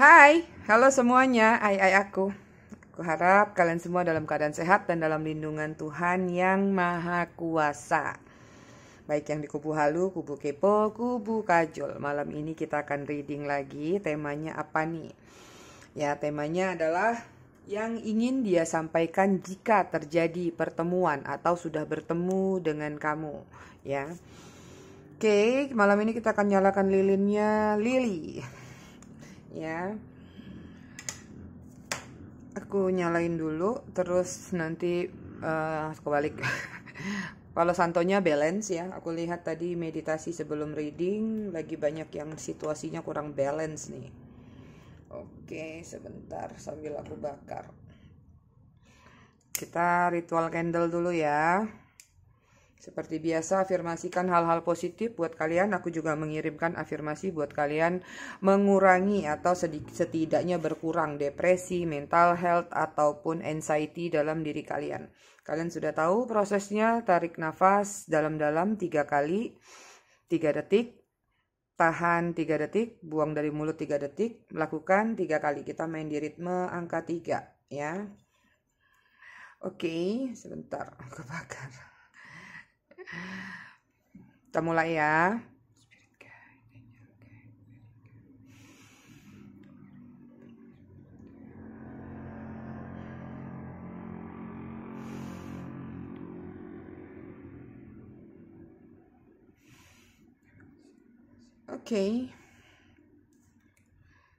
Hai, halo semuanya, ai ai aku. Aku harap kalian semua dalam keadaan sehat dan dalam lindungan Tuhan yang Maha Kuasa. Baik yang di kubu halu, kubu kepo, kubu kajol. Malam ini kita akan reading lagi. Temanya apa nih? Ya, temanya adalah yang ingin dia sampaikan jika terjadi pertemuan atau sudah bertemu dengan kamu, ya. Oke, malam ini kita akan nyalakan lilinnya Lily ya aku nyalain dulu terus nanti uh, aku balik kalau santonya balance ya aku lihat tadi meditasi sebelum reading lagi banyak yang situasinya kurang balance nih oke sebentar sambil aku bakar kita ritual candle dulu ya seperti biasa, afirmasikan hal-hal positif buat kalian. Aku juga mengirimkan afirmasi buat kalian mengurangi atau setidaknya berkurang depresi, mental health, ataupun anxiety dalam diri kalian. Kalian sudah tahu prosesnya, tarik nafas dalam-dalam tiga kali, tiga detik, tahan 3 detik, buang dari mulut 3 detik, lakukan 3 kali. Kita main di ritme angka 3, ya. Oke, sebentar, kebakar. Kita mulai ya. Oke. Okay.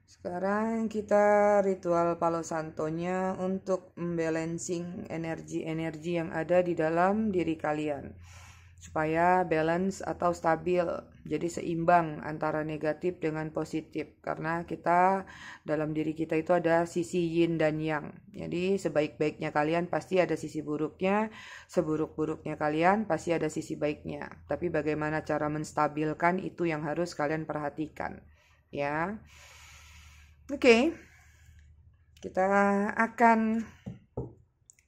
Sekarang kita ritual Palo Santonya untuk membalancing energi-energi yang ada di dalam diri kalian supaya balance atau stabil. Jadi seimbang antara negatif dengan positif karena kita dalam diri kita itu ada sisi yin dan yang. Jadi sebaik-baiknya kalian pasti ada sisi buruknya, seburuk-buruknya kalian pasti ada sisi baiknya. Tapi bagaimana cara menstabilkan itu yang harus kalian perhatikan, ya. Oke. Okay. Kita akan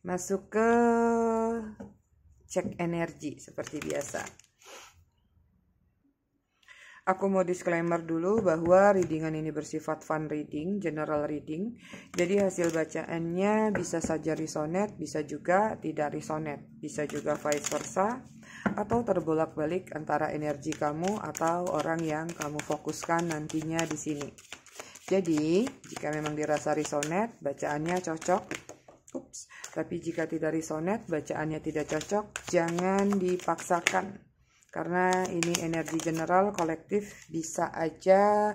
masuk ke cek energi seperti biasa. Aku mau disclaimer dulu bahwa readingan ini bersifat fun reading, general reading. Jadi hasil bacaannya bisa saja resonet, bisa juga tidak resonet, bisa juga vice versa, atau terbolak-balik antara energi kamu atau orang yang kamu fokuskan nantinya di sini. Jadi, jika memang dirasa resonet, bacaannya cocok, tapi jika tidak resonet, bacaannya tidak cocok, jangan dipaksakan. Karena ini energi general, kolektif, bisa aja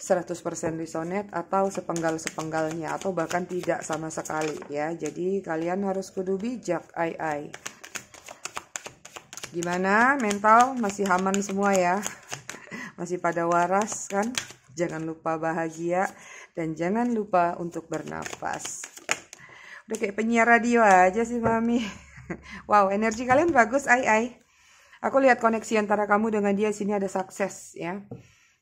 100% resonet atau sepenggal-sepenggalnya atau bahkan tidak sama sekali ya. Jadi kalian harus kudu bijak ai ai. Gimana mental masih aman semua ya? Masih pada waras kan? Jangan lupa bahagia dan jangan lupa untuk bernapas. Udah kayak penyiar radio aja sih Mami. Wow, energi kalian bagus, Ai Ai. Aku lihat koneksi antara kamu dengan dia sini ada sukses ya.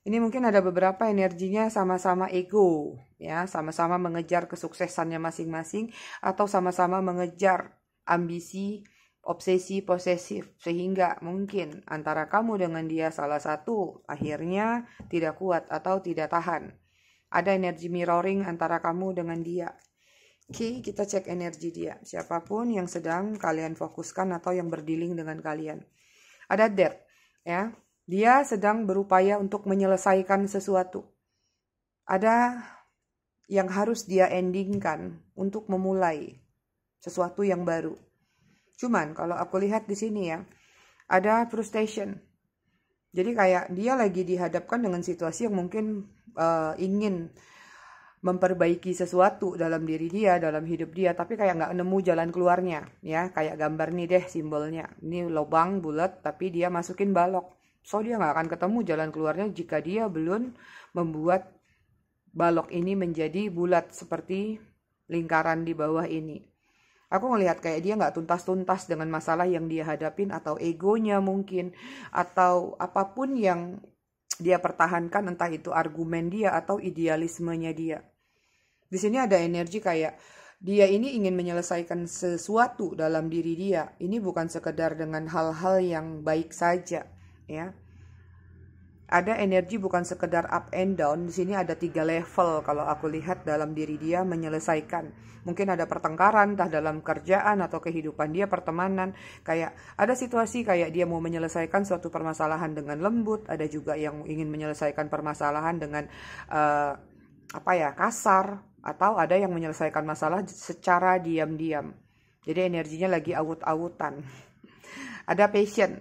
Ini mungkin ada beberapa energinya sama-sama ego ya, sama-sama mengejar kesuksesannya masing-masing atau sama-sama mengejar ambisi, obsesi, posesif sehingga mungkin antara kamu dengan dia salah satu akhirnya tidak kuat atau tidak tahan. Ada energi mirroring antara kamu dengan dia Oke, okay, kita cek energi dia. Siapapun yang sedang kalian fokuskan atau yang berdiling dengan kalian. Ada death, ya. Dia sedang berupaya untuk menyelesaikan sesuatu. Ada yang harus dia endingkan untuk memulai sesuatu yang baru. Cuman kalau aku lihat di sini ya, ada frustration. Jadi kayak dia lagi dihadapkan dengan situasi yang mungkin uh, ingin memperbaiki sesuatu dalam diri dia, dalam hidup dia, tapi kayak nggak nemu jalan keluarnya, ya kayak gambar nih deh simbolnya, ini lubang bulat tapi dia masukin balok, so dia nggak akan ketemu jalan keluarnya jika dia belum membuat balok ini menjadi bulat seperti lingkaran di bawah ini. Aku ngelihat kayak dia nggak tuntas-tuntas dengan masalah yang dia hadapin atau egonya mungkin atau apapun yang dia pertahankan entah itu argumen dia atau idealismenya dia. Di sini ada energi kayak dia ini ingin menyelesaikan sesuatu dalam diri dia. Ini bukan sekedar dengan hal-hal yang baik saja, ya ada energi bukan sekedar up and down. Di sini ada tiga level kalau aku lihat dalam diri dia menyelesaikan. Mungkin ada pertengkaran, entah dalam kerjaan atau kehidupan dia, pertemanan. Kayak ada situasi kayak dia mau menyelesaikan suatu permasalahan dengan lembut. Ada juga yang ingin menyelesaikan permasalahan dengan uh, apa ya kasar. Atau ada yang menyelesaikan masalah secara diam-diam. Jadi energinya lagi awut-awutan. Ada passion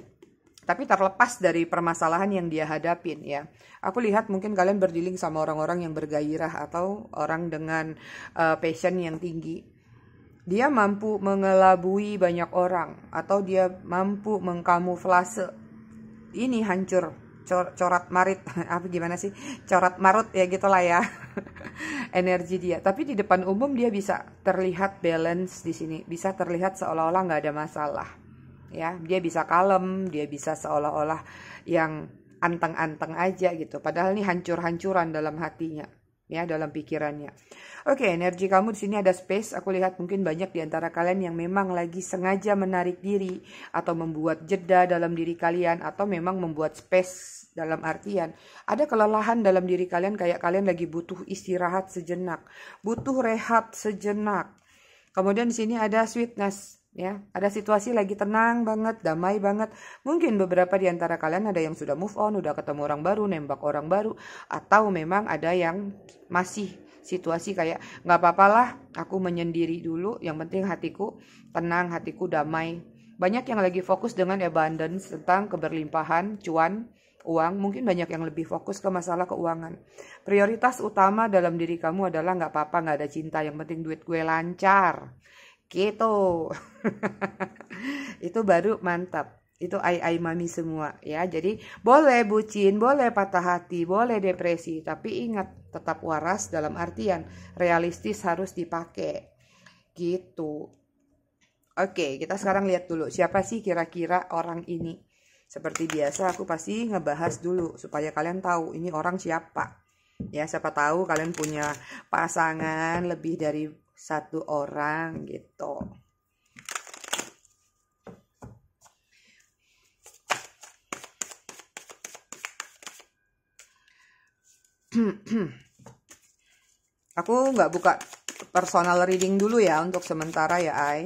tapi terlepas dari permasalahan yang dia hadapin ya. Aku lihat mungkin kalian berdiling sama orang-orang yang bergairah atau orang dengan uh, passion yang tinggi. Dia mampu mengelabui banyak orang atau dia mampu mengkamuflase. Ini hancur cor corat marit apa gimana sih corat marut ya gitulah ya energi dia tapi di depan umum dia bisa terlihat balance di sini bisa terlihat seolah-olah nggak ada masalah ya dia bisa kalem dia bisa seolah-olah yang anteng-anteng aja gitu padahal ini hancur-hancuran dalam hatinya ya dalam pikirannya oke energi kamu di sini ada space aku lihat mungkin banyak di antara kalian yang memang lagi sengaja menarik diri atau membuat jeda dalam diri kalian atau memang membuat space dalam artian ada kelelahan dalam diri kalian kayak kalian lagi butuh istirahat sejenak butuh rehat sejenak kemudian di sini ada sweetness ya ada situasi lagi tenang banget damai banget mungkin beberapa di antara kalian ada yang sudah move on udah ketemu orang baru nembak orang baru atau memang ada yang masih situasi kayak nggak apa-apalah aku menyendiri dulu yang penting hatiku tenang hatiku damai banyak yang lagi fokus dengan abundance tentang keberlimpahan cuan uang mungkin banyak yang lebih fokus ke masalah keuangan prioritas utama dalam diri kamu adalah nggak apa-apa nggak ada cinta yang penting duit gue lancar gitu itu baru mantap itu ai ai mami semua ya jadi boleh bucin boleh patah hati boleh depresi tapi ingat tetap waras dalam artian realistis harus dipakai gitu oke kita sekarang lihat dulu siapa sih kira-kira orang ini seperti biasa aku pasti ngebahas dulu supaya kalian tahu ini orang siapa ya siapa tahu kalian punya pasangan lebih dari satu orang gitu. Aku nggak buka personal reading dulu ya untuk sementara ya Ai.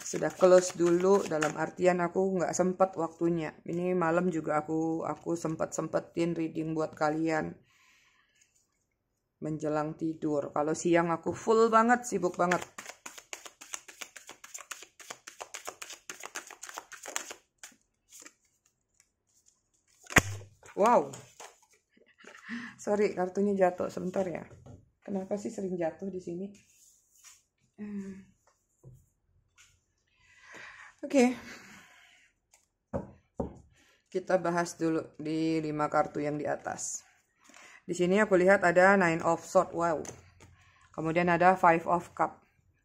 Sudah close dulu dalam artian aku nggak sempet waktunya. Ini malam juga aku aku sempet sempetin reading buat kalian menjelang tidur. Kalau siang aku full banget, sibuk banget. Wow. Sorry, kartunya jatuh sebentar ya. Kenapa sih sering jatuh di sini? Oke. Okay. Kita bahas dulu di lima kartu yang di atas. Di sini aku lihat ada nine of sword, wow. Kemudian ada five of cup.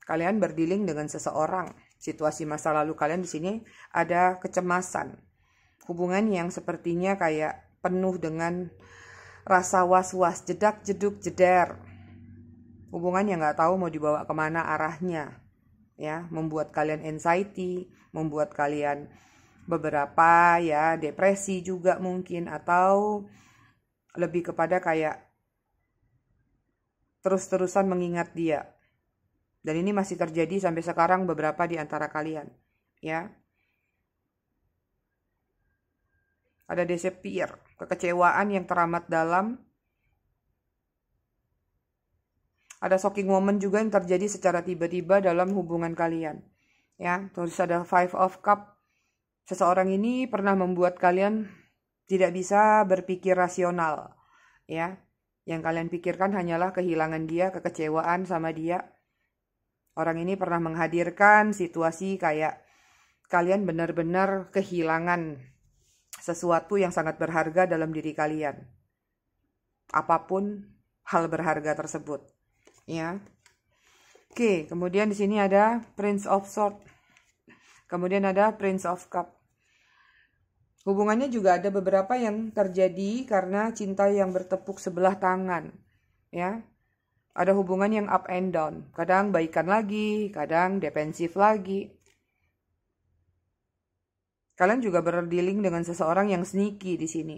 Kalian berdiling dengan seseorang. Situasi masa lalu kalian di sini ada kecemasan. Hubungan yang sepertinya kayak penuh dengan rasa was-was, jedak, jeduk, jeder. Hubungan yang nggak tahu mau dibawa kemana arahnya. Ya, membuat kalian anxiety, membuat kalian beberapa ya depresi juga mungkin atau lebih kepada kayak terus-terusan mengingat dia. Dan ini masih terjadi sampai sekarang beberapa di antara kalian, ya. Ada desepir, kekecewaan yang teramat dalam. Ada shocking moment juga yang terjadi secara tiba-tiba dalam hubungan kalian. Ya, terus ada five of cup. Seseorang ini pernah membuat kalian tidak bisa berpikir rasional ya yang kalian pikirkan hanyalah kehilangan dia kekecewaan sama dia orang ini pernah menghadirkan situasi kayak kalian benar-benar kehilangan sesuatu yang sangat berharga dalam diri kalian apapun hal berharga tersebut ya oke kemudian di sini ada prince of sword kemudian ada prince of cup Hubungannya juga ada beberapa yang terjadi karena cinta yang bertepuk sebelah tangan. Ya. Ada hubungan yang up and down. Kadang baikan lagi, kadang defensif lagi. Kalian juga berdealing dengan seseorang yang sneaky di sini.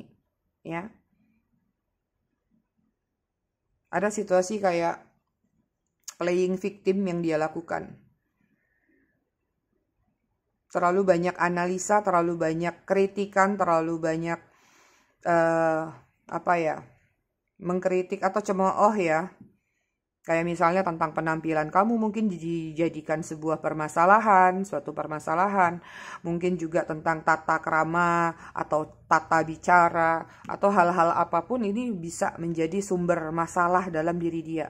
Ya. Ada situasi kayak playing victim yang dia lakukan terlalu banyak analisa, terlalu banyak kritikan, terlalu banyak uh, apa ya, mengkritik atau cemooh ya. Kayak misalnya tentang penampilan kamu mungkin dijadikan sebuah permasalahan, suatu permasalahan. Mungkin juga tentang tata krama atau tata bicara atau hal-hal apapun ini bisa menjadi sumber masalah dalam diri dia.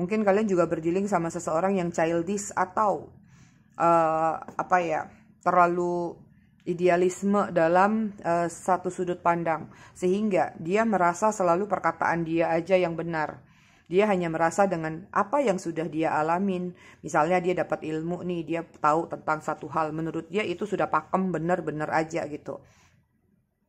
Mungkin kalian juga berdiling sama seseorang yang childish atau uh, apa ya terlalu idealisme dalam uh, satu sudut pandang sehingga dia merasa selalu perkataan dia aja yang benar. Dia hanya merasa dengan apa yang sudah dia alamin. Misalnya dia dapat ilmu nih, dia tahu tentang satu hal. Menurut dia itu sudah pakem benar-benar aja gitu.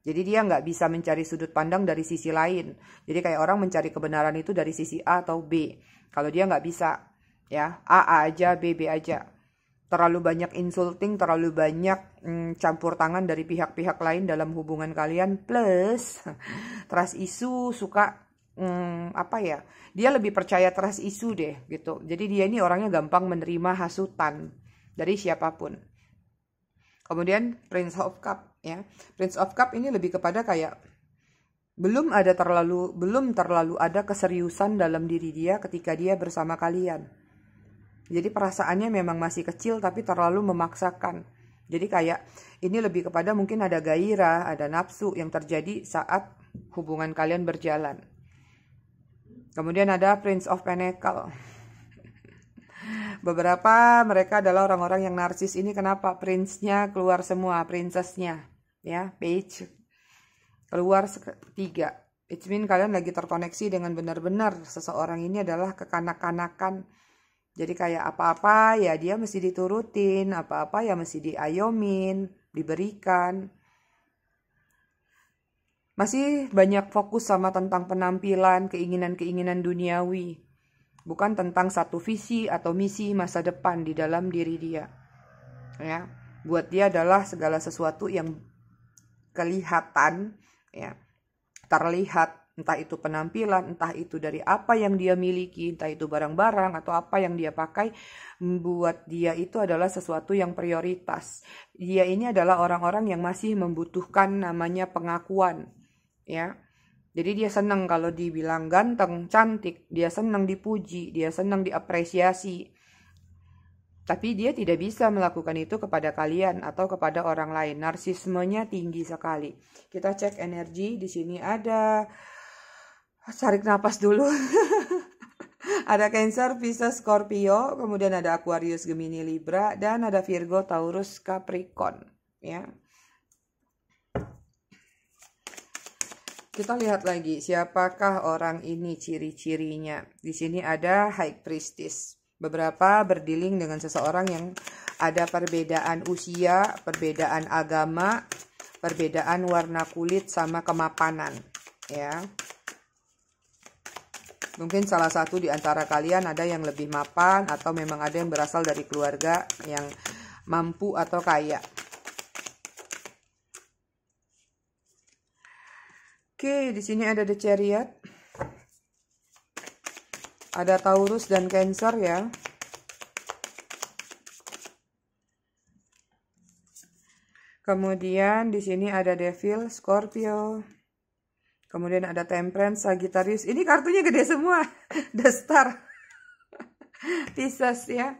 Jadi dia nggak bisa mencari sudut pandang dari sisi lain. Jadi kayak orang mencari kebenaran itu dari sisi A atau B. Kalau dia nggak bisa, ya A, A aja, B, B aja terlalu banyak insulting, terlalu banyak mm, campur tangan dari pihak-pihak lain dalam hubungan kalian. Plus, trust isu suka mm, apa ya? Dia lebih percaya trust isu deh gitu. Jadi dia ini orangnya gampang menerima hasutan dari siapapun. Kemudian Prince of Cup ya. Prince of Cup ini lebih kepada kayak belum ada terlalu belum terlalu ada keseriusan dalam diri dia ketika dia bersama kalian jadi perasaannya memang masih kecil tapi terlalu memaksakan. Jadi kayak ini lebih kepada mungkin ada gairah, ada nafsu yang terjadi saat hubungan kalian berjalan. Kemudian ada Prince of Pentacle. Beberapa mereka adalah orang-orang yang narsis ini kenapa prince-nya keluar semua, princess-nya ya, page keluar tiga. It's mean kalian lagi terkoneksi dengan benar-benar seseorang ini adalah kekanak-kanakan jadi kayak apa-apa ya dia mesti diturutin, apa-apa ya mesti diayomin, diberikan. Masih banyak fokus sama tentang penampilan, keinginan-keinginan duniawi. Bukan tentang satu visi atau misi masa depan di dalam diri dia. Ya, buat dia adalah segala sesuatu yang kelihatan, ya, terlihat entah itu penampilan, entah itu dari apa yang dia miliki, entah itu barang-barang atau apa yang dia pakai, membuat dia itu adalah sesuatu yang prioritas. Dia ini adalah orang-orang yang masih membutuhkan namanya pengakuan, ya. Jadi dia senang kalau dibilang ganteng, cantik, dia senang dipuji, dia senang diapresiasi. Tapi dia tidak bisa melakukan itu kepada kalian atau kepada orang lain. Narsismenya tinggi sekali. Kita cek energi di sini ada Tarik nafas dulu. ada Cancer, Pisces, Scorpio, kemudian ada Aquarius, Gemini, Libra, dan ada Virgo, Taurus, Capricorn. Ya. Kita lihat lagi siapakah orang ini ciri-cirinya. Di sini ada High Priestess. Beberapa berdiling dengan seseorang yang ada perbedaan usia, perbedaan agama, perbedaan warna kulit sama kemapanan, ya. Mungkin salah satu di antara kalian ada yang lebih mapan atau memang ada yang berasal dari keluarga yang mampu atau kaya. Oke, di sini ada The Chariot. Ada Taurus dan Cancer ya. Kemudian di sini ada Devil, Scorpio. Kemudian ada Temperance, Sagittarius. Ini kartunya gede semua. The Star. Pisces ya.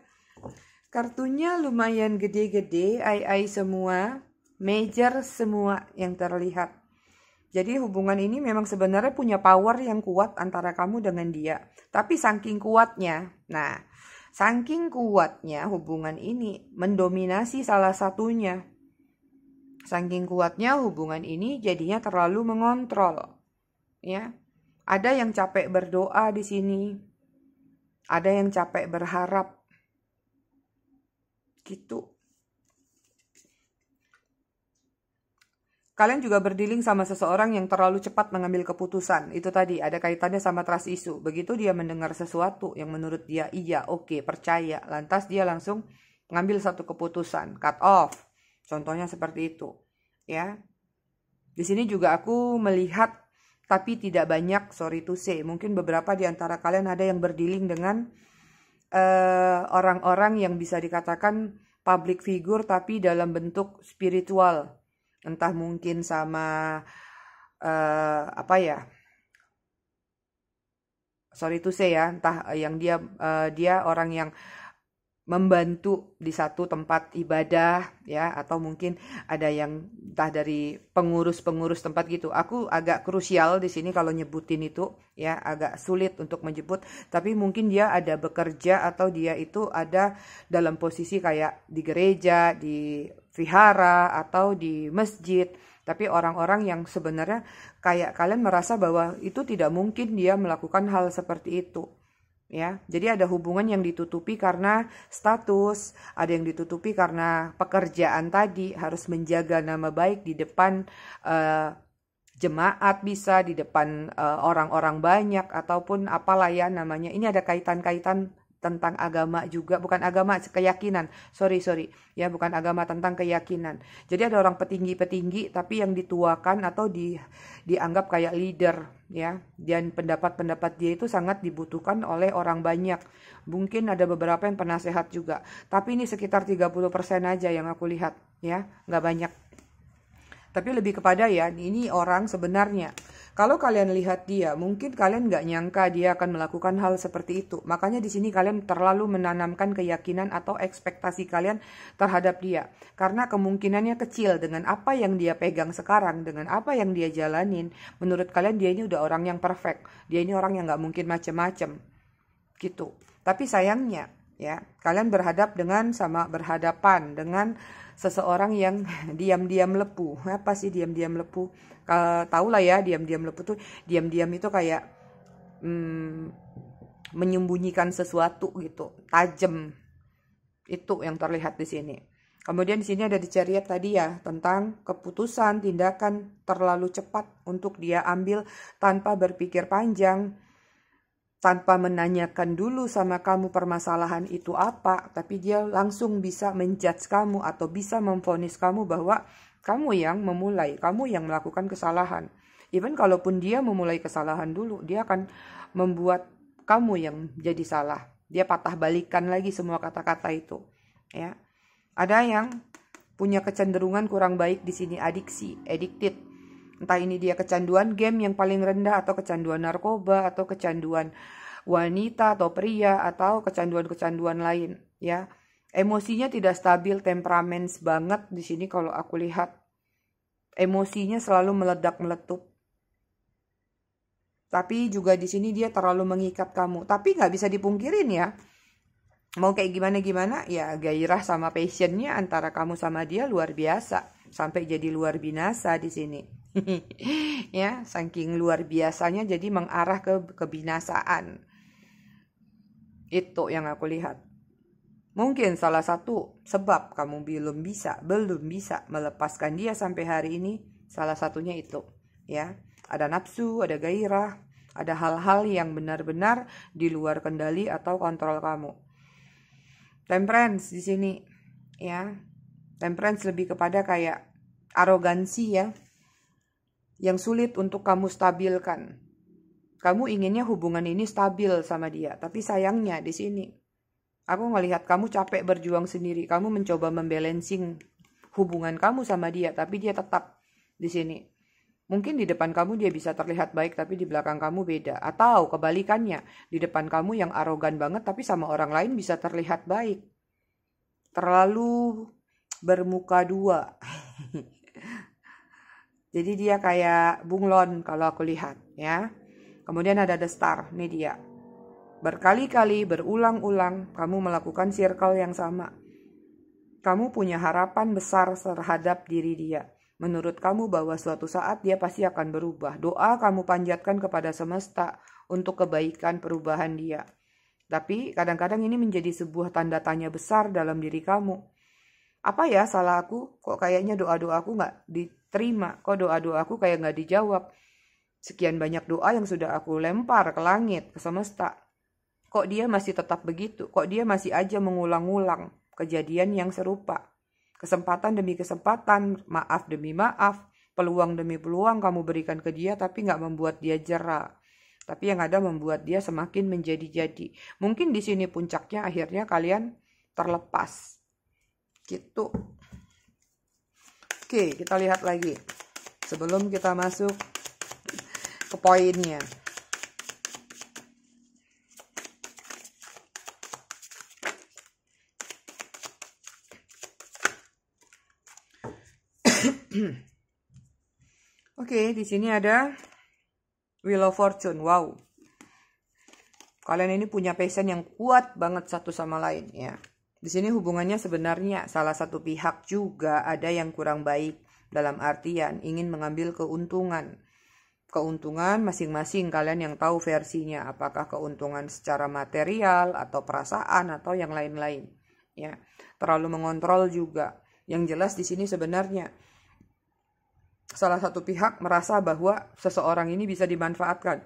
Kartunya lumayan gede-gede, ai-ai semua, major semua yang terlihat. Jadi hubungan ini memang sebenarnya punya power yang kuat antara kamu dengan dia. Tapi saking kuatnya, nah, saking kuatnya hubungan ini mendominasi salah satunya. Saking kuatnya hubungan ini jadinya terlalu mengontrol ya. Ada yang capek berdoa di sini. Ada yang capek berharap. Gitu. Kalian juga berdiling sama seseorang yang terlalu cepat mengambil keputusan. Itu tadi ada kaitannya sama trust issue. Begitu dia mendengar sesuatu yang menurut dia iya, oke, okay, percaya. Lantas dia langsung ngambil satu keputusan, cut off. Contohnya seperti itu. Ya. Di sini juga aku melihat tapi tidak banyak sorry to say mungkin beberapa di antara kalian ada yang berdiling dengan eh, orang-orang uh, yang bisa dikatakan public figure tapi dalam bentuk spiritual entah mungkin sama uh, apa ya sorry to say ya entah yang dia uh, dia orang yang membantu di satu tempat ibadah ya atau mungkin ada yang entah dari pengurus-pengurus tempat gitu. Aku agak krusial di sini kalau nyebutin itu ya agak sulit untuk menyebut tapi mungkin dia ada bekerja atau dia itu ada dalam posisi kayak di gereja, di vihara atau di masjid. Tapi orang-orang yang sebenarnya kayak kalian merasa bahwa itu tidak mungkin dia melakukan hal seperti itu ya. Jadi ada hubungan yang ditutupi karena status, ada yang ditutupi karena pekerjaan tadi harus menjaga nama baik di depan uh, jemaat bisa di depan eh, orang-orang uh, banyak ataupun apalah ya namanya. Ini ada kaitan-kaitan tentang agama juga bukan agama keyakinan sorry sorry ya bukan agama tentang keyakinan jadi ada orang petinggi-petinggi tapi yang dituakan atau di dianggap kayak leader ya dan pendapat-pendapat dia itu sangat dibutuhkan oleh orang banyak mungkin ada beberapa yang penasehat juga tapi ini sekitar 30% aja yang aku lihat ya nggak banyak tapi lebih kepada ya ini orang sebenarnya. Kalau kalian lihat dia, mungkin kalian nggak nyangka dia akan melakukan hal seperti itu. Makanya di sini kalian terlalu menanamkan keyakinan atau ekspektasi kalian terhadap dia. Karena kemungkinannya kecil dengan apa yang dia pegang sekarang, dengan apa yang dia jalanin. Menurut kalian dia ini udah orang yang perfect. Dia ini orang yang nggak mungkin macem-macem. Gitu. Tapi sayangnya, ya kalian berhadap dengan sama berhadapan dengan seseorang yang diam-diam lepu, Apa sih diam-diam lepu? Tahu lah ya, diam-diam lepu tuh diam-diam itu kayak hmm, menyembunyikan sesuatu gitu, tajam. Itu yang terlihat di sini. Kemudian di sini ada di chariot tadi ya tentang keputusan tindakan terlalu cepat untuk dia ambil tanpa berpikir panjang tanpa menanyakan dulu sama kamu permasalahan itu apa, tapi dia langsung bisa menjudge kamu atau bisa memfonis kamu bahwa kamu yang memulai, kamu yang melakukan kesalahan. Even kalaupun dia memulai kesalahan dulu, dia akan membuat kamu yang jadi salah. Dia patah balikan lagi semua kata-kata itu. Ya, ada yang punya kecenderungan kurang baik di sini adiksi, addicted Entah ini dia kecanduan game yang paling rendah atau kecanduan narkoba atau kecanduan wanita atau pria atau kecanduan-kecanduan lain ya. Emosinya tidak stabil, temperamen banget di sini kalau aku lihat. Emosinya selalu meledak meletup. Tapi juga di sini dia terlalu mengikat kamu. Tapi nggak bisa dipungkirin ya mau kayak gimana gimana ya gairah sama passionnya antara kamu sama dia luar biasa sampai jadi luar binasa di sini ya, saking luar biasanya jadi mengarah ke kebinasaan. Itu yang aku lihat. Mungkin salah satu sebab kamu belum bisa, belum bisa melepaskan dia sampai hari ini, salah satunya itu, ya. Ada nafsu, ada gairah, ada hal-hal yang benar-benar di luar kendali atau kontrol kamu. Temperance di sini, ya. Temperance lebih kepada kayak arogansi ya, yang sulit untuk kamu stabilkan. Kamu inginnya hubungan ini stabil sama dia, tapi sayangnya di sini aku ngelihat kamu capek berjuang sendiri. Kamu mencoba membalancing hubungan kamu sama dia, tapi dia tetap di sini. Mungkin di depan kamu dia bisa terlihat baik, tapi di belakang kamu beda. Atau kebalikannya, di depan kamu yang arogan banget, tapi sama orang lain bisa terlihat baik. Terlalu bermuka dua. Jadi dia kayak bunglon kalau aku lihat ya. Kemudian ada the star, ini dia. Berkali-kali, berulang-ulang, kamu melakukan circle yang sama. Kamu punya harapan besar terhadap diri dia. Menurut kamu bahwa suatu saat dia pasti akan berubah. Doa kamu panjatkan kepada semesta untuk kebaikan perubahan dia. Tapi kadang-kadang ini menjadi sebuah tanda tanya besar dalam diri kamu. Apa ya salah aku? Kok kayaknya doa doa aku nggak di, terima. Kok doa-doaku kayak gak dijawab? Sekian banyak doa yang sudah aku lempar ke langit, ke semesta. Kok dia masih tetap begitu? Kok dia masih aja mengulang-ulang kejadian yang serupa? Kesempatan demi kesempatan, maaf demi maaf, peluang demi peluang kamu berikan ke dia tapi nggak membuat dia jerak Tapi yang ada membuat dia semakin menjadi-jadi. Mungkin di sini puncaknya akhirnya kalian terlepas. Gitu. Oke, kita lihat lagi. Sebelum kita masuk ke poinnya. Oke, di sini ada Wheel of Fortune. Wow. Kalian ini punya passion yang kuat banget satu sama lain ya. Di sini hubungannya sebenarnya salah satu pihak juga ada yang kurang baik dalam artian ingin mengambil keuntungan. Keuntungan masing-masing kalian yang tahu versinya, apakah keuntungan secara material atau perasaan atau yang lain-lain. Ya, terlalu mengontrol juga. Yang jelas di sini sebenarnya salah satu pihak merasa bahwa seseorang ini bisa dimanfaatkan.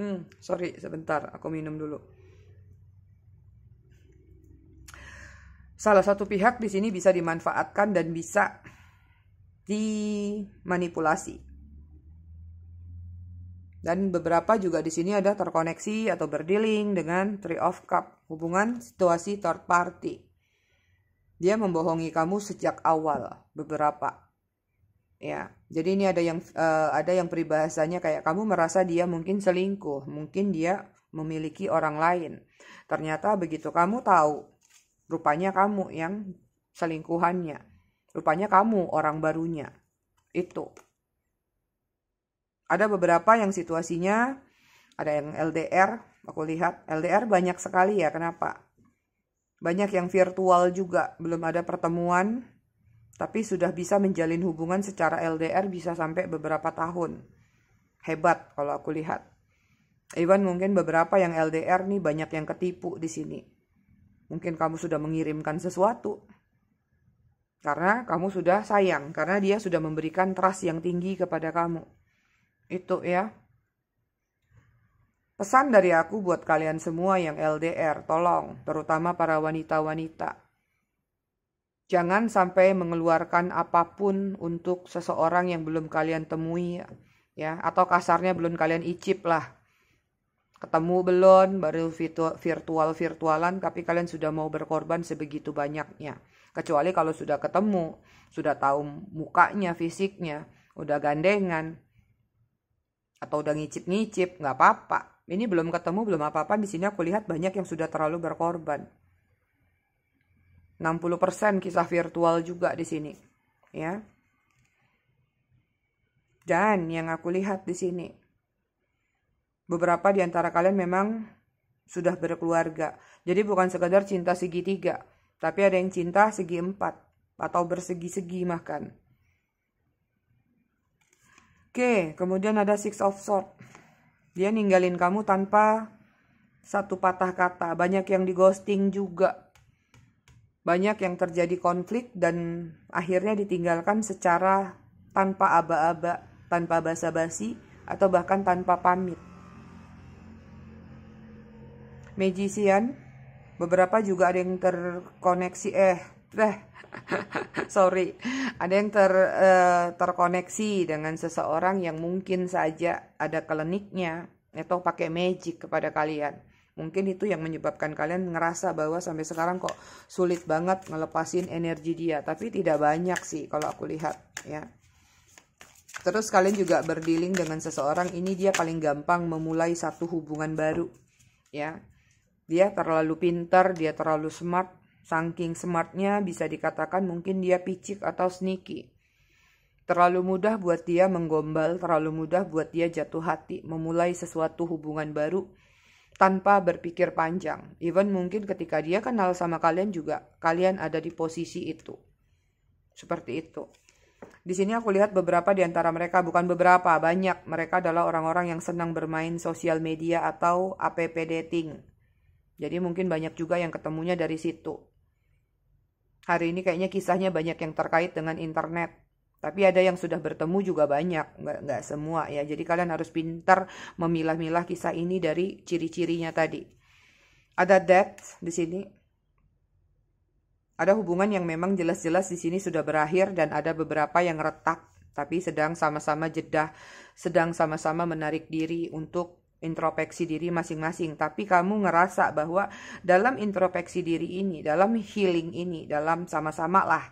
Hmm, sorry sebentar, aku minum dulu. salah satu pihak di sini bisa dimanfaatkan dan bisa dimanipulasi. Dan beberapa juga di sini ada terkoneksi atau berdealing dengan Three of Cup, hubungan situasi third party. Dia membohongi kamu sejak awal, beberapa. Ya, jadi ini ada yang uh, ada yang peribahasanya kayak kamu merasa dia mungkin selingkuh, mungkin dia memiliki orang lain. Ternyata begitu kamu tahu Rupanya kamu yang selingkuhannya. Rupanya kamu orang barunya. Itu. Ada beberapa yang situasinya ada yang LDR, aku lihat LDR banyak sekali ya. Kenapa? Banyak yang virtual juga, belum ada pertemuan, tapi sudah bisa menjalin hubungan secara LDR bisa sampai beberapa tahun. Hebat kalau aku lihat. Even mungkin beberapa yang LDR nih banyak yang ketipu di sini. Mungkin kamu sudah mengirimkan sesuatu. Karena kamu sudah sayang, karena dia sudah memberikan trust yang tinggi kepada kamu. Itu ya. Pesan dari aku buat kalian semua yang LDR, tolong, terutama para wanita-wanita. Jangan sampai mengeluarkan apapun untuk seseorang yang belum kalian temui ya, atau kasarnya belum kalian icip lah ketemu belum baru virtual virtualan tapi kalian sudah mau berkorban sebegitu banyaknya kecuali kalau sudah ketemu sudah tahu mukanya fisiknya udah gandengan atau udah ngicip-ngicip nggak apa-apa ini belum ketemu belum apa-apa di sini aku lihat banyak yang sudah terlalu berkorban 60% kisah virtual juga di sini ya dan yang aku lihat di sini beberapa di antara kalian memang sudah berkeluarga. Jadi bukan sekedar cinta segitiga, tapi ada yang cinta segi empat atau bersegi-segi makan. Oke, kemudian ada six of sword. Dia ninggalin kamu tanpa satu patah kata. Banyak yang dighosting juga. Banyak yang terjadi konflik dan akhirnya ditinggalkan secara tanpa aba-aba, tanpa basa-basi, atau bahkan tanpa pamit magician beberapa juga ada yang terkoneksi eh teh sorry ada yang ter eh, terkoneksi dengan seseorang yang mungkin saja ada kliniknya atau pakai magic kepada kalian mungkin itu yang menyebabkan kalian ngerasa bahwa sampai sekarang kok sulit banget ngelepasin energi dia tapi tidak banyak sih kalau aku lihat ya terus kalian juga berdealing dengan seseorang ini dia paling gampang memulai satu hubungan baru ya dia terlalu pintar, dia terlalu smart. Saking smartnya bisa dikatakan mungkin dia picik atau sneaky. Terlalu mudah buat dia menggombal, terlalu mudah buat dia jatuh hati, memulai sesuatu hubungan baru tanpa berpikir panjang. Even mungkin ketika dia kenal sama kalian juga, kalian ada di posisi itu. Seperti itu. Di sini aku lihat beberapa di antara mereka, bukan beberapa, banyak. Mereka adalah orang-orang yang senang bermain sosial media atau app dating. Jadi mungkin banyak juga yang ketemunya dari situ. Hari ini kayaknya kisahnya banyak yang terkait dengan internet. Tapi ada yang sudah bertemu juga banyak, nggak, nggak semua ya. Jadi kalian harus pintar memilah-milah kisah ini dari ciri-cirinya tadi. Ada depth di sini. Ada hubungan yang memang jelas-jelas di sini sudah berakhir dan ada beberapa yang retak tapi sedang sama-sama jedah, sedang sama-sama menarik diri untuk introspeksi diri masing-masing tapi kamu ngerasa bahwa dalam introspeksi diri ini dalam healing ini dalam sama-sama lah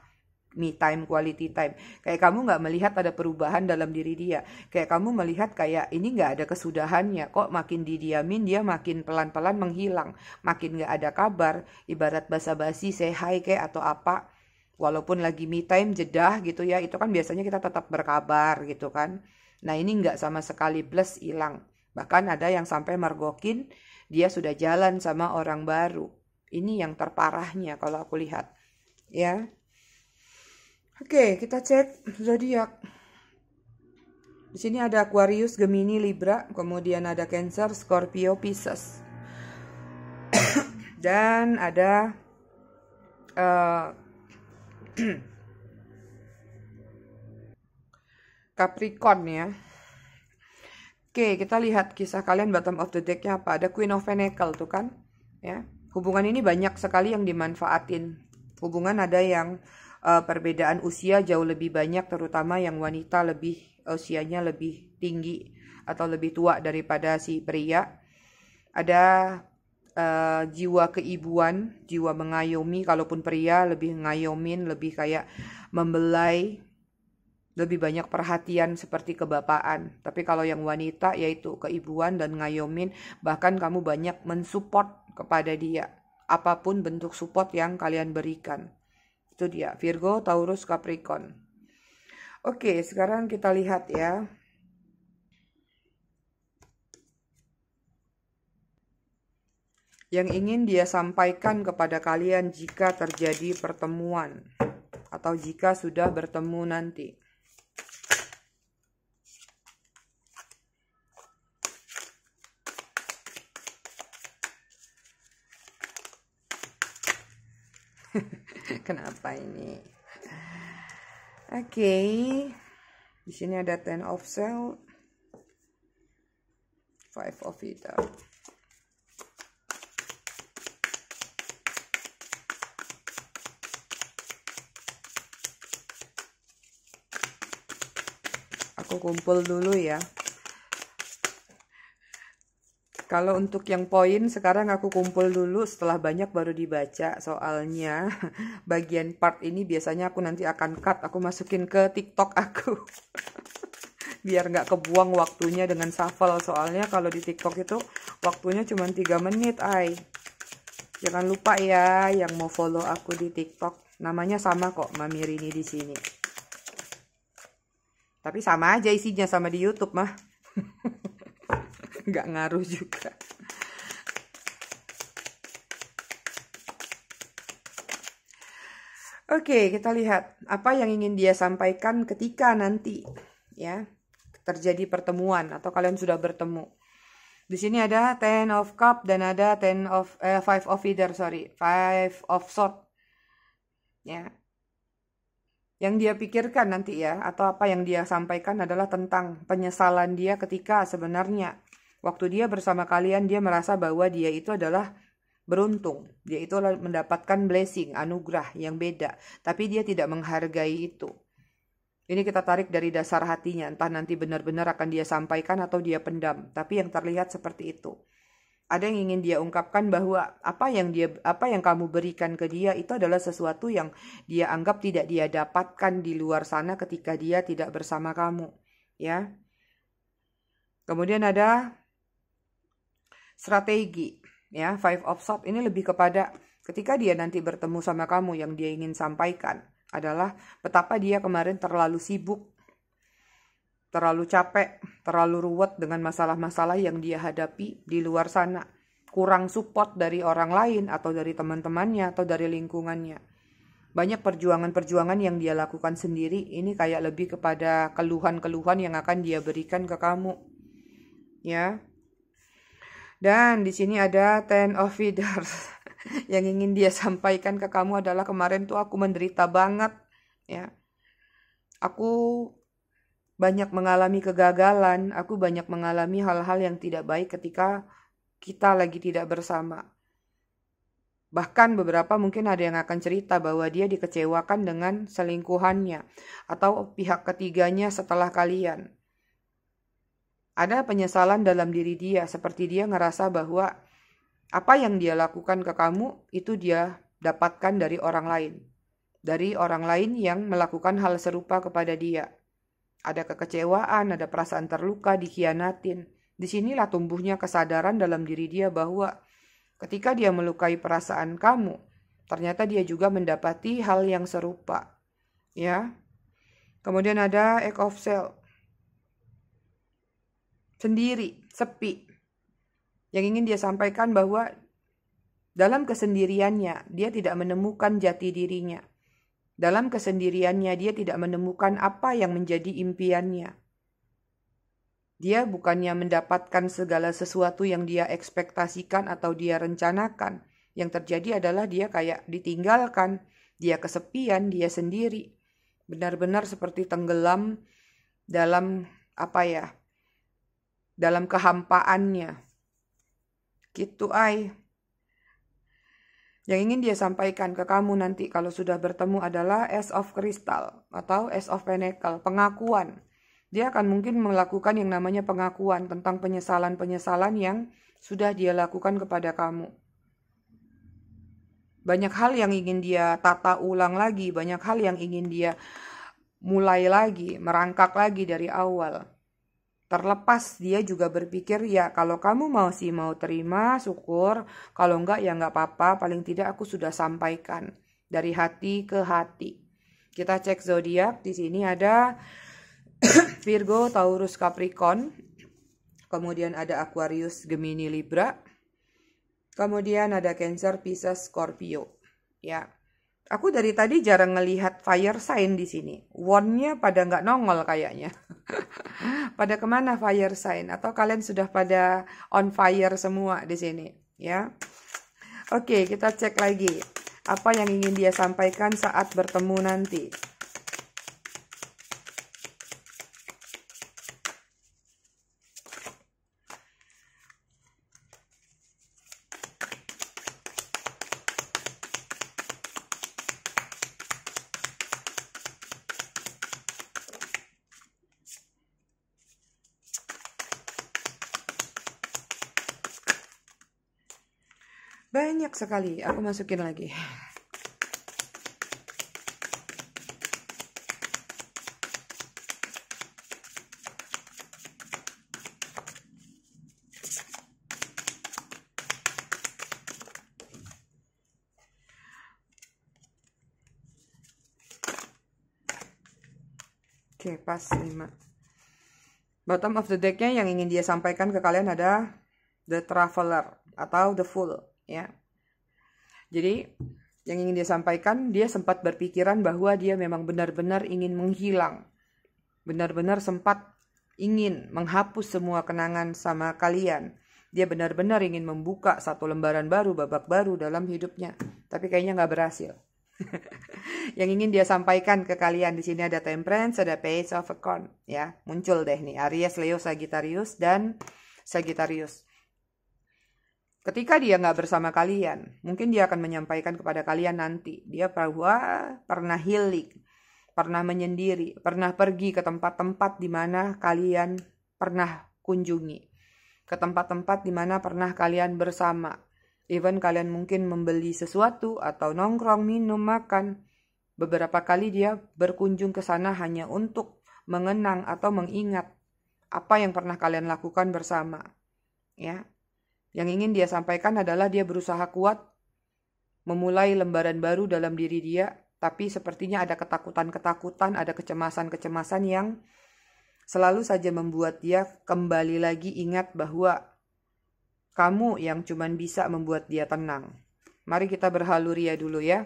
me time quality time kayak kamu nggak melihat ada perubahan dalam diri dia kayak kamu melihat kayak ini nggak ada kesudahannya kok makin didiamin dia makin pelan-pelan menghilang makin nggak ada kabar ibarat basa-basi say hi kayak atau apa walaupun lagi me time jedah gitu ya itu kan biasanya kita tetap berkabar gitu kan nah ini nggak sama sekali plus hilang Bahkan ada yang sampai mergokin dia sudah jalan sama orang baru. Ini yang terparahnya kalau aku lihat. Ya. Oke, kita cek zodiak. Di sini ada Aquarius, Gemini, Libra, kemudian ada Cancer, Scorpio, Pisces. Dan ada uh, Capricorn ya. Oke, kita lihat kisah kalian bottom of the deck apa. Ada Queen of Pentacles tuh kan. Ya. Hubungan ini banyak sekali yang dimanfaatin. Hubungan ada yang uh, perbedaan usia jauh lebih banyak terutama yang wanita lebih eh, usianya lebih tinggi atau lebih tua daripada si pria. Ada uh, jiwa keibuan, jiwa mengayomi kalaupun pria lebih ngayomin, lebih kayak membelai lebih banyak perhatian seperti kebapaan. Tapi kalau yang wanita yaitu keibuan dan ngayomin, bahkan kamu banyak mensupport kepada dia. Apapun bentuk support yang kalian berikan. Itu dia, Virgo, Taurus, Capricorn. Oke, sekarang kita lihat ya. Yang ingin dia sampaikan kepada kalian jika terjadi pertemuan atau jika sudah bertemu nanti. kenapa ini oke okay. di sini ada ten of cell five of it up aku kumpul dulu ya kalau untuk yang poin sekarang aku kumpul dulu setelah banyak baru dibaca soalnya bagian part ini biasanya aku nanti akan cut aku masukin ke TikTok aku biar nggak kebuang waktunya dengan shuffle soalnya kalau di TikTok itu waktunya cuma 3 menit ay jangan lupa ya yang mau follow aku di TikTok namanya sama kok Mami Rini di sini tapi sama aja isinya sama di YouTube mah nggak ngaruh juga Oke, kita lihat apa yang ingin dia sampaikan ketika nanti ya terjadi pertemuan atau kalian sudah bertemu. Di sini ada ten of cup dan ada ten of eh, five of either sorry five of sword ya. Yang dia pikirkan nanti ya atau apa yang dia sampaikan adalah tentang penyesalan dia ketika sebenarnya Waktu dia bersama kalian, dia merasa bahwa dia itu adalah beruntung. Dia itu mendapatkan blessing, anugerah yang beda. Tapi dia tidak menghargai itu. Ini kita tarik dari dasar hatinya, entah nanti benar-benar akan dia sampaikan atau dia pendam. Tapi yang terlihat seperti itu. Ada yang ingin dia ungkapkan bahwa apa yang dia apa yang kamu berikan ke dia itu adalah sesuatu yang dia anggap tidak dia dapatkan di luar sana ketika dia tidak bersama kamu, ya. Kemudian ada strategi ya five of swords ini lebih kepada ketika dia nanti bertemu sama kamu yang dia ingin sampaikan adalah betapa dia kemarin terlalu sibuk terlalu capek terlalu ruwet dengan masalah-masalah yang dia hadapi di luar sana kurang support dari orang lain atau dari teman-temannya atau dari lingkungannya banyak perjuangan-perjuangan yang dia lakukan sendiri ini kayak lebih kepada keluhan-keluhan yang akan dia berikan ke kamu ya dan di sini ada ten of feeders. yang ingin dia sampaikan ke kamu adalah kemarin tuh aku menderita banget ya. Aku banyak mengalami kegagalan, aku banyak mengalami hal-hal yang tidak baik ketika kita lagi tidak bersama. Bahkan beberapa mungkin ada yang akan cerita bahwa dia dikecewakan dengan selingkuhannya atau pihak ketiganya setelah kalian. Ada penyesalan dalam diri dia, seperti dia ngerasa bahwa apa yang dia lakukan ke kamu itu dia dapatkan dari orang lain, dari orang lain yang melakukan hal serupa kepada dia. Ada kekecewaan, ada perasaan terluka, dikhianatin. Disinilah tumbuhnya kesadaran dalam diri dia bahwa ketika dia melukai perasaan kamu, ternyata dia juga mendapati hal yang serupa. Ya. Kemudian ada act of self sendiri, sepi. Yang ingin dia sampaikan bahwa dalam kesendiriannya dia tidak menemukan jati dirinya. Dalam kesendiriannya dia tidak menemukan apa yang menjadi impiannya. Dia bukannya mendapatkan segala sesuatu yang dia ekspektasikan atau dia rencanakan. Yang terjadi adalah dia kayak ditinggalkan, dia kesepian, dia sendiri. Benar-benar seperti tenggelam dalam apa ya dalam kehampaannya. Gitu, ai. Yang ingin dia sampaikan ke kamu nanti kalau sudah bertemu adalah S of Crystal atau S of Pentacle, pengakuan. Dia akan mungkin melakukan yang namanya pengakuan tentang penyesalan-penyesalan yang sudah dia lakukan kepada kamu. Banyak hal yang ingin dia tata ulang lagi, banyak hal yang ingin dia mulai lagi, merangkak lagi dari awal terlepas dia juga berpikir ya kalau kamu mau sih mau terima syukur kalau enggak ya enggak apa-apa paling tidak aku sudah sampaikan dari hati ke hati kita cek zodiak di sini ada Virgo Taurus Capricorn kemudian ada Aquarius Gemini Libra kemudian ada Cancer Pisces Scorpio ya Aku dari tadi jarang ngelihat fire sign di sini. Warnya pada nggak nongol kayaknya. pada kemana fire sign? Atau kalian sudah pada on fire semua di sini, ya? Oke, kita cek lagi apa yang ingin dia sampaikan saat bertemu nanti. banyak sekali aku masukin lagi Oke, okay, pas 5. Bottom of the deck-nya yang ingin dia sampaikan ke kalian ada The Traveler atau The Fool ya jadi yang ingin dia sampaikan dia sempat berpikiran bahwa dia memang benar-benar ingin menghilang benar-benar sempat ingin menghapus semua kenangan sama kalian dia benar-benar ingin membuka satu lembaran baru babak baru dalam hidupnya tapi kayaknya nggak berhasil yang ingin dia sampaikan ke kalian di sini ada temperance, ada page of account ya. Muncul deh nih Aries, Leo, Sagittarius dan Sagittarius. Ketika dia nggak bersama kalian, mungkin dia akan menyampaikan kepada kalian nanti. Dia bahwa pernah healing, pernah menyendiri, pernah pergi ke tempat-tempat di mana kalian pernah kunjungi. Ke tempat-tempat di mana pernah kalian bersama. Even kalian mungkin membeli sesuatu atau nongkrong, minum, makan. Beberapa kali dia berkunjung ke sana hanya untuk mengenang atau mengingat apa yang pernah kalian lakukan bersama. Ya, yang ingin dia sampaikan adalah dia berusaha kuat memulai lembaran baru dalam diri dia, tapi sepertinya ada ketakutan-ketakutan, ada kecemasan-kecemasan yang selalu saja membuat dia kembali lagi ingat bahwa kamu yang cuman bisa membuat dia tenang. Mari kita ya dulu ya.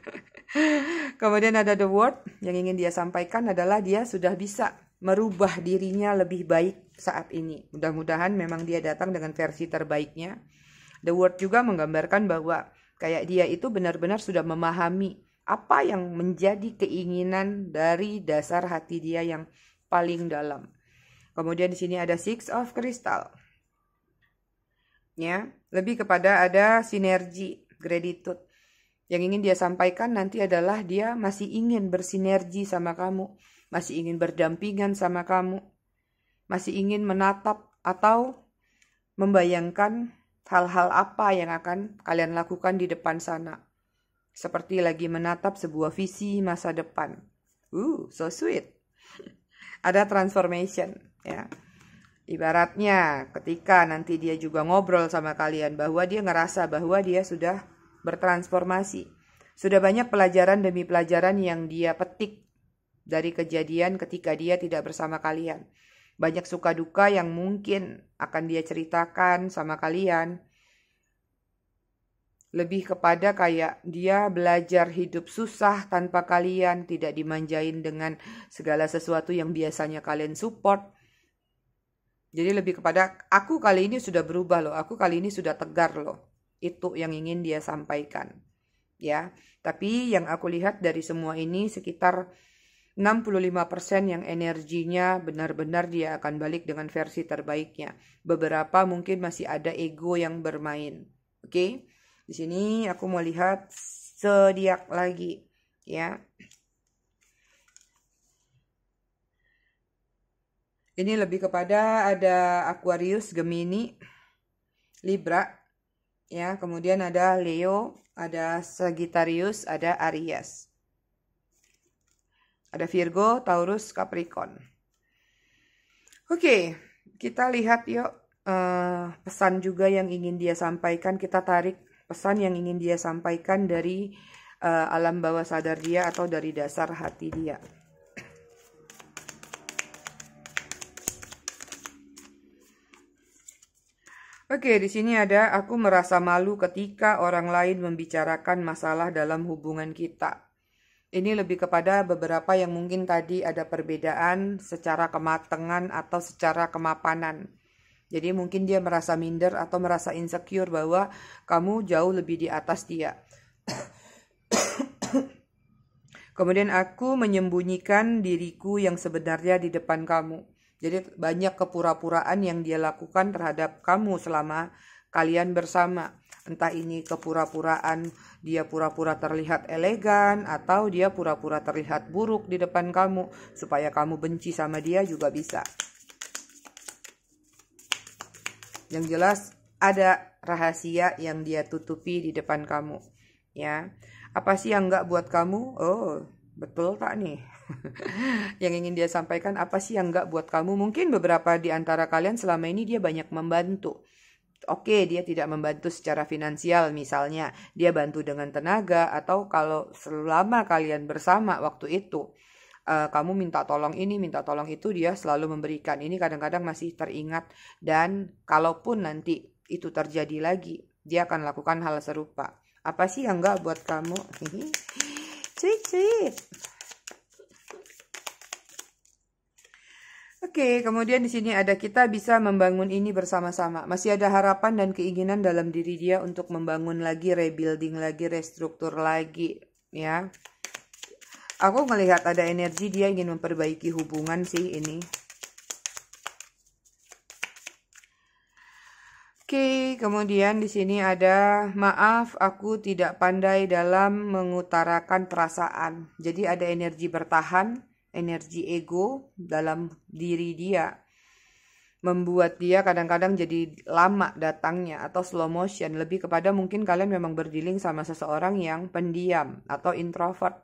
Kemudian ada the word yang ingin dia sampaikan adalah dia sudah bisa merubah dirinya lebih baik saat ini. Mudah-mudahan memang dia datang dengan versi terbaiknya. The Word juga menggambarkan bahwa kayak dia itu benar-benar sudah memahami apa yang menjadi keinginan dari dasar hati dia yang paling dalam. Kemudian di sini ada Six of Crystal. Ya, lebih kepada ada sinergi, gratitude. Yang ingin dia sampaikan nanti adalah dia masih ingin bersinergi sama kamu masih ingin berdampingan sama kamu, masih ingin menatap atau membayangkan hal-hal apa yang akan kalian lakukan di depan sana. Seperti lagi menatap sebuah visi masa depan. Uh, so sweet. Ada transformation, ya. Ibaratnya ketika nanti dia juga ngobrol sama kalian bahwa dia ngerasa bahwa dia sudah bertransformasi. Sudah banyak pelajaran demi pelajaran yang dia petik dari kejadian ketika dia tidak bersama kalian. Banyak suka duka yang mungkin akan dia ceritakan sama kalian. Lebih kepada kayak dia belajar hidup susah tanpa kalian, tidak dimanjain dengan segala sesuatu yang biasanya kalian support. Jadi lebih kepada aku kali ini sudah berubah loh, aku kali ini sudah tegar loh. Itu yang ingin dia sampaikan. Ya, tapi yang aku lihat dari semua ini sekitar 65% yang energinya benar-benar dia akan balik dengan versi terbaiknya. Beberapa mungkin masih ada ego yang bermain. Oke. Okay? Di sini aku mau lihat sediak lagi ya. Ini lebih kepada ada Aquarius, Gemini, Libra, ya, kemudian ada Leo, ada Sagittarius, ada Aries. Ada Virgo, Taurus, Capricorn. Oke, okay, kita lihat yuk uh, pesan juga yang ingin dia sampaikan. Kita tarik pesan yang ingin dia sampaikan dari uh, alam bawah sadar dia atau dari dasar hati dia. Oke, di sini ada aku merasa malu ketika orang lain membicarakan masalah dalam hubungan kita. Ini lebih kepada beberapa yang mungkin tadi ada perbedaan secara kematangan atau secara kemapanan. Jadi mungkin dia merasa minder atau merasa insecure bahwa kamu jauh lebih di atas dia. Kemudian aku menyembunyikan diriku yang sebenarnya di depan kamu. Jadi banyak kepura-puraan yang dia lakukan terhadap kamu selama kalian bersama entah ini kepura-puraan dia pura-pura terlihat elegan atau dia pura-pura terlihat buruk di depan kamu supaya kamu benci sama dia juga bisa yang jelas ada rahasia yang dia tutupi di depan kamu ya apa sih yang nggak buat kamu oh betul tak nih yang ingin dia sampaikan apa sih yang nggak buat kamu mungkin beberapa di antara kalian selama ini dia banyak membantu Oke, okay, dia tidak membantu secara finansial misalnya, dia bantu dengan tenaga atau kalau selama kalian bersama waktu itu uh, kamu minta tolong ini, minta tolong itu dia selalu memberikan. Ini kadang-kadang masih teringat dan kalaupun nanti itu terjadi lagi, dia akan lakukan hal serupa. Apa sih yang enggak buat kamu? Cuit cuit. Oke, okay, kemudian di sini ada kita bisa membangun ini bersama-sama. Masih ada harapan dan keinginan dalam diri dia untuk membangun lagi, rebuilding lagi, restruktur lagi, ya. Aku melihat ada energi dia ingin memperbaiki hubungan sih ini. Oke, okay, kemudian di sini ada maaf aku tidak pandai dalam mengutarakan perasaan. Jadi ada energi bertahan energi ego dalam diri dia membuat dia kadang-kadang jadi lama datangnya atau slow motion lebih kepada mungkin kalian memang berdiling sama seseorang yang pendiam atau introvert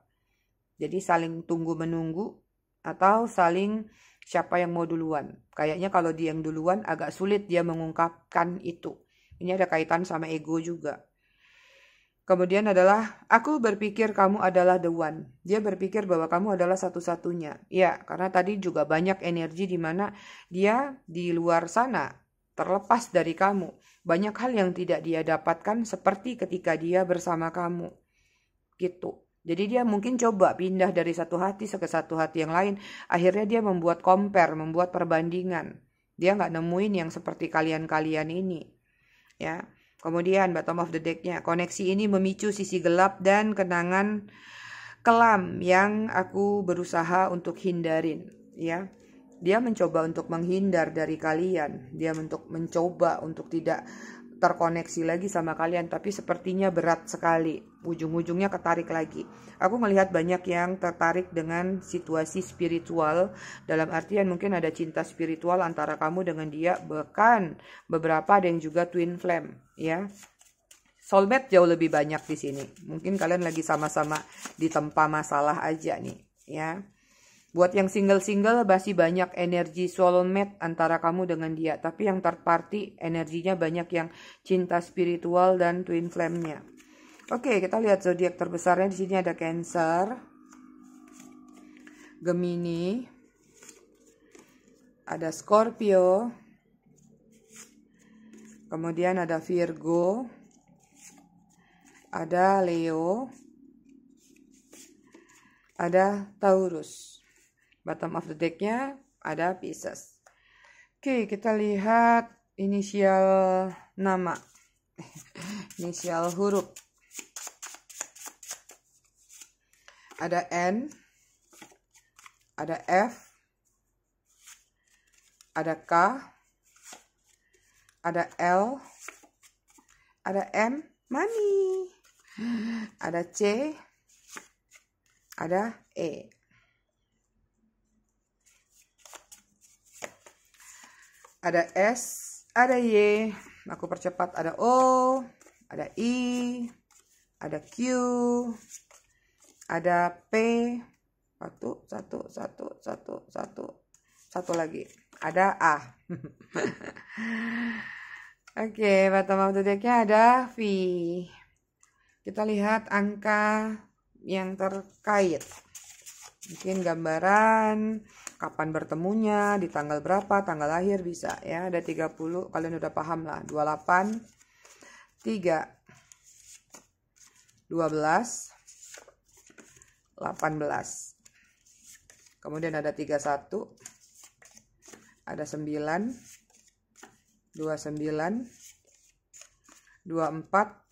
jadi saling tunggu menunggu atau saling siapa yang mau duluan kayaknya kalau dia yang duluan agak sulit dia mengungkapkan itu ini ada kaitan sama ego juga Kemudian adalah, aku berpikir kamu adalah the one. Dia berpikir bahwa kamu adalah satu-satunya. Ya, karena tadi juga banyak energi di mana dia di luar sana, terlepas dari kamu. Banyak hal yang tidak dia dapatkan seperti ketika dia bersama kamu. Gitu. Jadi dia mungkin coba pindah dari satu hati ke satu hati yang lain. Akhirnya dia membuat compare, membuat perbandingan. Dia nggak nemuin yang seperti kalian-kalian ini. Ya, Kemudian bottom of the deck koneksi ini memicu sisi gelap dan kenangan kelam yang aku berusaha untuk hindarin, ya. Dia mencoba untuk menghindar dari kalian, dia untuk mencoba untuk tidak terkoneksi lagi sama kalian tapi sepertinya berat sekali ujung-ujungnya ketarik lagi aku melihat banyak yang tertarik dengan situasi spiritual dalam artian mungkin ada cinta spiritual antara kamu dengan dia bahkan beberapa ada yang juga twin flame ya soulmate jauh lebih banyak di sini mungkin kalian lagi sama-sama ditempa masalah aja nih ya Buat yang single-single masih banyak energi soulmate antara kamu dengan dia. Tapi yang third party energinya banyak yang cinta spiritual dan twin flame-nya. Oke, kita lihat zodiak terbesarnya di sini ada Cancer, Gemini, ada Scorpio, kemudian ada Virgo, ada Leo, ada Taurus bottom of the decknya ada pieces. oke kita lihat inisial nama inisial huruf ada N ada F ada K ada L ada M money ada C ada E ada S, ada Y, aku percepat ada O, ada I, ada Q, ada P, satu, satu, satu, satu, satu, satu lagi, ada A. Oke, okay, bottom of the decknya ada V. Kita lihat angka yang terkait. Mungkin gambaran kapan bertemunya, di tanggal berapa, tanggal lahir bisa ya. Ada 30, kalian udah paham lah. 28, 3, 12, 18. Kemudian ada 31, ada 9, 29, 24,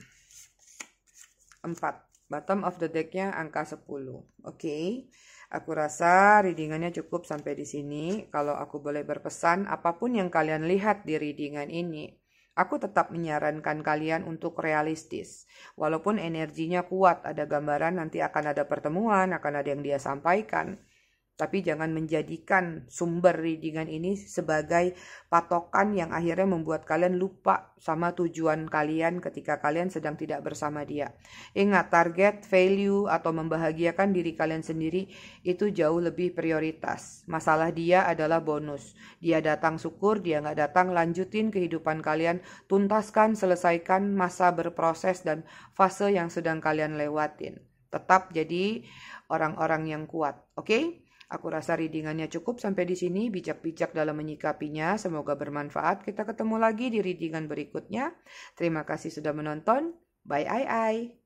4. Bottom of the decknya angka 10. Oke. Okay. Aku rasa readingannya cukup sampai di sini. Kalau aku boleh berpesan, apapun yang kalian lihat di readingan ini, aku tetap menyarankan kalian untuk realistis. Walaupun energinya kuat, ada gambaran nanti akan ada pertemuan, akan ada yang dia sampaikan. Tapi jangan menjadikan sumber readingan ini sebagai patokan yang akhirnya membuat kalian lupa sama tujuan kalian ketika kalian sedang tidak bersama dia. Ingat, target, value, atau membahagiakan diri kalian sendiri itu jauh lebih prioritas. Masalah dia adalah bonus. Dia datang syukur, dia nggak datang lanjutin kehidupan kalian, tuntaskan, selesaikan masa berproses dan fase yang sedang kalian lewatin. Tetap jadi orang-orang yang kuat, oke? Okay? Aku rasa readingannya cukup sampai di sini, bijak-bijak dalam menyikapinya. Semoga bermanfaat. Kita ketemu lagi di readingan berikutnya. Terima kasih sudah menonton. Bye, ai, ai.